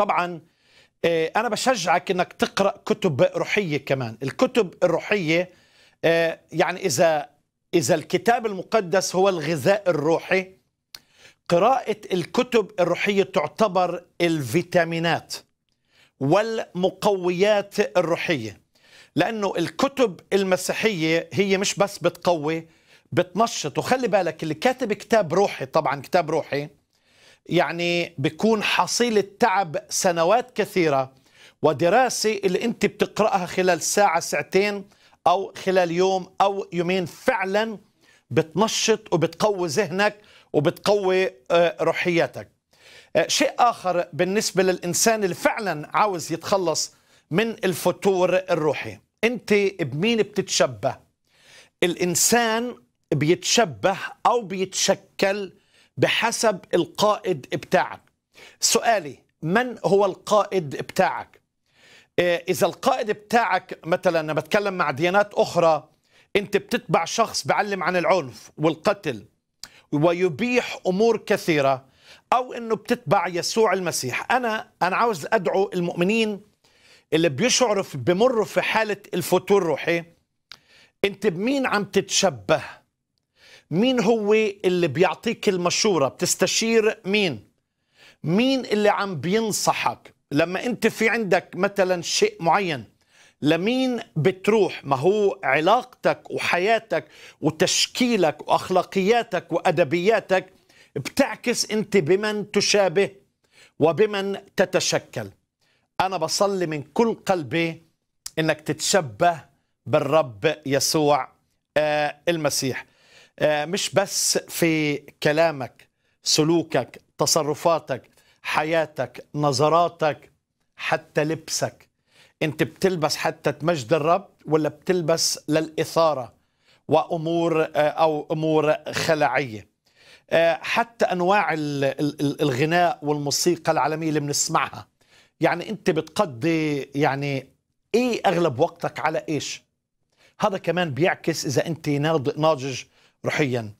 طبعا آه، انا بشجعك انك تقرا كتب روحيه كمان الكتب الروحيه آه، يعني اذا اذا الكتاب المقدس هو الغذاء الروحي قراءه الكتب الروحيه تعتبر الفيتامينات والمقويات الروحيه لانه الكتب المسيحيه هي مش بس بتقوي بتنشط وخلي بالك اللي كاتب كتاب روحي طبعا كتاب روحي يعني بيكون حصيل التعب سنوات كثيرة ودراسة اللي أنت بتقرأها خلال ساعة ساعتين أو خلال يوم أو يومين فعلا بتنشط وبتقوي ذهنك وبتقوي آه، روحياتك آه، شيء آخر بالنسبة للإنسان اللي فعلا عاوز يتخلص من الفتور الروحي أنت بمين بتتشبه الإنسان بيتشبه أو بيتشكل بحسب القائد بتاعك سؤالي من هو القائد بتاعك آه، إذا القائد بتاعك مثلا أنا بتكلم مع ديانات أخرى أنت بتتبع شخص بعلم عن العنف والقتل ويبيح أمور كثيرة أو أنه بتتبع يسوع المسيح أنا أنا عاوز أدعو المؤمنين اللي بيشعروا بمروا في حالة الفتور الروحي أنت بمين عم تتشبه مين هو اللي بيعطيك المشورة بتستشير مين مين اللي عم بينصحك لما انت في عندك مثلا شيء معين لمين بتروح ما هو علاقتك وحياتك وتشكيلك واخلاقياتك وادبياتك بتعكس انت بمن تشابه وبمن تتشكل انا بصلي من كل قلبي انك تتشبه بالرب يسوع آه، المسيح آه، مش بس في كلامك سلوكك تصرفاتك حياتك نظراتك حتى لبسك انت بتلبس حتى تمجد الرب ولا بتلبس للاثاره وامور آه، او امور خلعيه آه، حتى انواع الغناء والموسيقى العالميه اللي بنسمعها يعني انت بتقضي يعني ايه اغلب وقتك على ايش هذا كمان بيعكس اذا انت ناضج روحيا